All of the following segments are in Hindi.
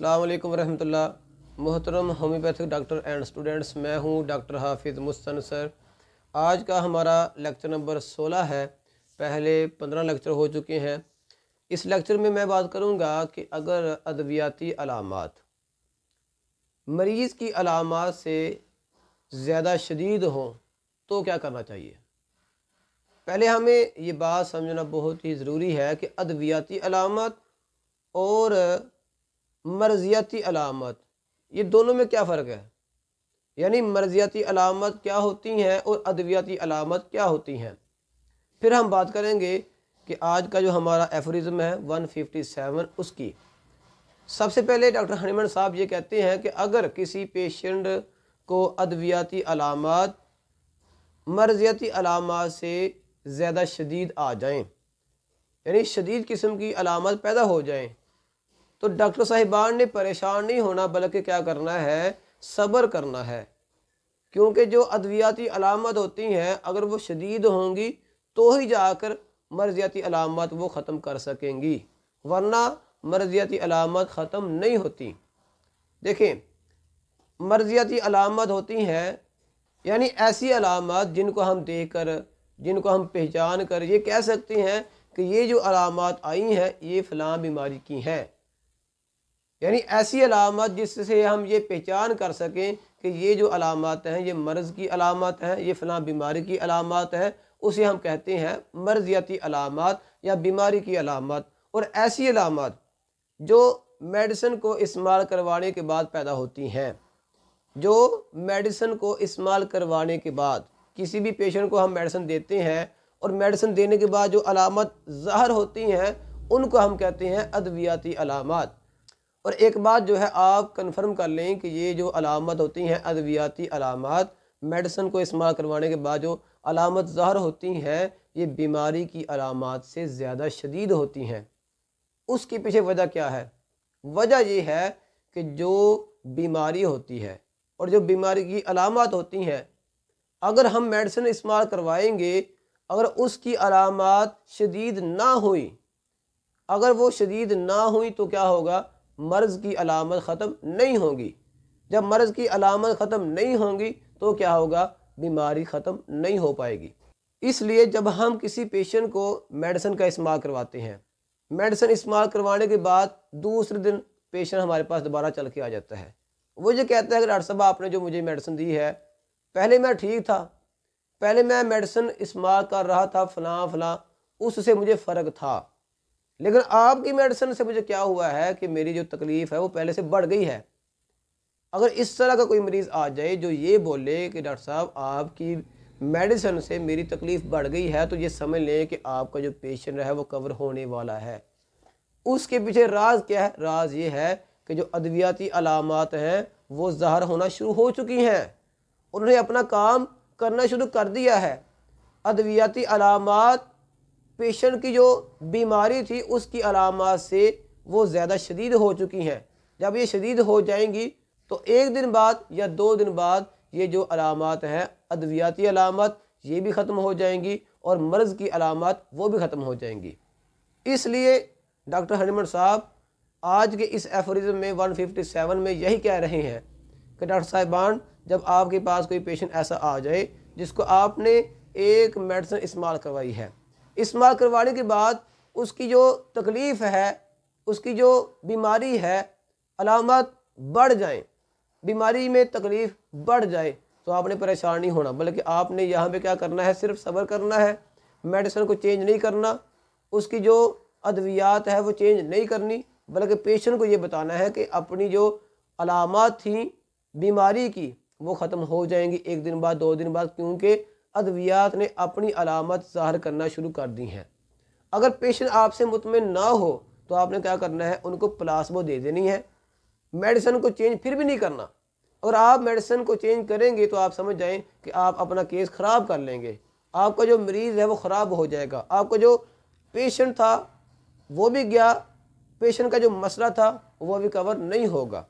अल्लाम वरहमल्ला मोहतरम होम्योपैथिक डॉक्टर एंड स्टूडेंट्स मैं हूं डॉक्टर हाफिज़ मुस्तन सर आज का हमारा लेक्चर नंबर सोलह है पहले पंद्रह लेक्चर हो चुके हैं इस लेक्चर में मैं बात करूंगा कि अगर अद्वियाती अलामत मरीज़ की अलामत से ज़्यादा शदीद हों तो क्या करना चाहिए पहले हमें ये बात समझना बहुत ही ज़रूरी है कि अद्वियाती अलामत और मर्जियाती अलामत ये दोनों में क्या फ़र्क है यानी मर्जियाती अलामत क्या होती हैं और अद्वियाती अलामत क्या होती हैं फिर हम बात करेंगे कि आज का जो हमारा एफरिज़म है 157 उसकी सबसे पहले डॉक्टर हनीमन साहब ये कहते हैं कि अगर किसी पेशेंट को अद्वियाती अलामत मर्जियाती अलामत से ज़्यादा शदीद आ जाएं यानी शदीद किस्म की अलामत पैदा हो जाएं तो डॉक्टर साहिबान ने परेशान नहीं होना बल्कि क्या करना है सब्र करना है क्योंकि जो अद्वियाती अलामत होती हैं अगर वो शदीद होंगी तो ही जाकर मर्जियाती अलामत वो ख़त्म कर सकेंगी वरना मर्जियाती अलामत ख़त्म नहीं होती देखें मर्जियाती अलामत होती हैं यानी ऐसी अलामत जिनको हम देख कर जिनको हम पहचान कर ये कह सकते हैं कि ये जो अलामत आई हैं ये फलां बीमारी की हैं यानी ऐसी अलामत जिससे हम ये पहचान कर सकें कि ये जो अलामत हैं ये मर्ज़ की अलामत हैं ये फला बीमारी की अलामत है उसे हम कहते हैं मर्जियाती अलामत या बीमारी की अलामत और ऐसी अलामत जो मेडिसन को इस्तेमाल करवाने के बाद पैदा होती हैं जो मेडिसन को इस्तेमाल करवाने के बाद किसी भी पेशेंट को हम मेडिसन देते हैं और मेडिसन देने के बाद जो अलामत ज़ाहर होती हैं उनको हम कहते हैं अद्वियाती अलामत और एक बात जो है आप कन्फर्म कर लें कि ये जो अलामत होती हैं अद्वियाती अलामत मेडिसन को इस्तेमाल करवाने के बाद जो अलामत ज़ाहर होती हैं ये बीमारी की अलामत से ज़्यादा शदीद होती हैं उसके पीछे वजह क्या है वजह ये है कि जो बीमारी होती है और जो बीमारी की अलामत होती हैं अगर हम मेडिसन इस्तेमाल करवाएंगे अगर उसकी अलामत शदीद ना हुई अगर वो शदीद ना हुई तो क्या होगा मर्ज़ की अलामत ख़त्म नहीं होगी जब मर्ज़ की अलामत ख़त्म नहीं होंगी तो क्या होगा बीमारी ख़त्म नहीं हो पाएगी इसलिए जब हम किसी पेशेंट को मेडिसन का इस्तेमाल करवाते हैं मेडिसन इस्तेमाल करवाने के बाद दूसरे दिन पेशेंट हमारे पास दोबारा चल के आ जाता है वो ये कहता है कि डॉक्टर साहब आपने जो मुझे मेडिसन दी है पहले मैं ठीक था पहले मैं मेडिसन इस्तेमाल कर रहा था फ़लाँ फ़लाँ उससे मुझे फ़र्क था लेकिन आपकी मेडिसिन से मुझे क्या हुआ है कि मेरी जो तकलीफ़ है वो पहले से बढ़ गई है अगर इस तरह का कोई मरीज़ आ जाए जो ये बोले कि डॉक्टर साहब आपकी मेडिसन से मेरी तकलीफ़ बढ़ गई है तो ये समझ लें कि आपका जो पेशेंट है वो कवर होने वाला है उसके पीछे राज क्या है राज ये है कि जो अद्वियाती अलामत हैं वो ज़ाहर होना शुरू हो चुकी हैं उन्होंने अपना काम करना शुरू कर दिया है अद्वियाती अलामत पेशेंट की जो बीमारी थी उसकी अलामत से वो ज़्यादा शदीद हो चुकी हैं जब ये शदीद हो जाएंगी तो एक दिन बाद या दो दिन बाद ये जो अलामत हैं अद्वियाती अलामत ये भी ख़त्म हो जाएंगी और मर्ज़ की अलामत वो भी ख़त्म हो जाएंगी इसलिए डॉक्टर हरिमन साहब आज के इस एफरिज्म में 157 में यही कह रहे हैं कि डॉक्टर साहिबान जब आपके पास कोई पेशेंट ऐसा आ जाए जिसको आपने एक मेडिसिन इस्तेमाल करवाई है इसमार करवाने के बाद उसकी जो तकलीफ़ है उसकी जो बीमारी है अलामत बढ़ जाए बीमारी में तकलीफ़ बढ़ जाए तो आपने परेशान नहीं होना बल्कि आपने यहाँ पे क्या करना है सिर्फ सब्र करना है मेडिसिन को चेंज नहीं करना उसकी जो अद्वियात है वो चेंज नहीं करनी बल्कि पेशेंट को ये बताना है कि अपनी जो अलामत थी बीमारी की वो ख़त्म हो जाएंगी एक दिन बाद दो दिन बाद क्योंकि अद्वियात ने अपनी अलामत ज़ाहिर करना शुरू कर दी हैं अगर पेशेंट आपसे मुतमिन ना हो तो आपने क्या करना है उनको प्लास्मो दे देनी है मेडिसन को चेंज फिर भी नहीं करना अगर आप मेडिसन को चेंज करेंगे तो आप समझ जाएं कि आप अपना केस ख़राब कर लेंगे आपका जो मरीज़ है वो ख़राब हो जाएगा आपका जो पेशेंट था वो भी गया पेशेंट का जो मसला था वो भी कवर नहीं होगा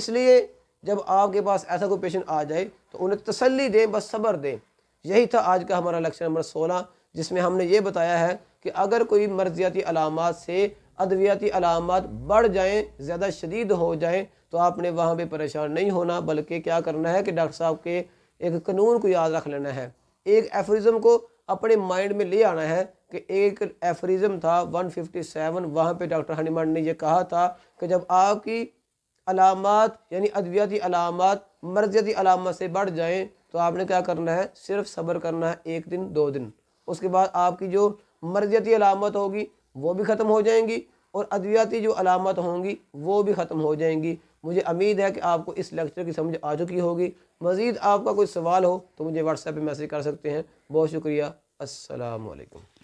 इसलिए जब आपके पास ऐसा कोई पेशेंट आ जाए तो उन्हें तसल्ली दें बस सब्र दें यही था आज का हमारा लेक्चर नंबर सोलह जिसमें हमने ये बताया है कि अगर कोई मर्जियाती अलामत से अद्वियाती अलामत बढ़ जाएँ ज़्यादा शदीद हो जाएँ तो आपने वहाँ पर परेशान नहीं होना बल्कि क्या करना है कि डॉक्टर साहब के एक कानून को याद रख लेना है एक एफरिज़म को अपने माइंड में ले आना है कि एक एफरिज़म था 157 वहाँ पर डॉक्टर हनीमान ने यह कहा था कि जब आपकी अलामत यानी अद्वियाती अलामत मर्जियाती अलामत से बढ़ जाएँ तो आपने क्या करना है सिर्फ सब्र करना है एक दिन दो दिन उसके बाद आपकी जो मर्जियाती अलामत होगी वो भी ख़त्म हो जाएंगी और अद्वियाती जो अलामत होंगी वो भी ख़त्म हो जाएंगी मुझे उम्मीद है कि आपको इस लेक्चर की समझ आ चुकी होगी मज़ीद आपका कोई सवाल हो तो मुझे व्हाट्सएप पर मैसेज कर सकते हैं बहुत शुक्रिया असलकम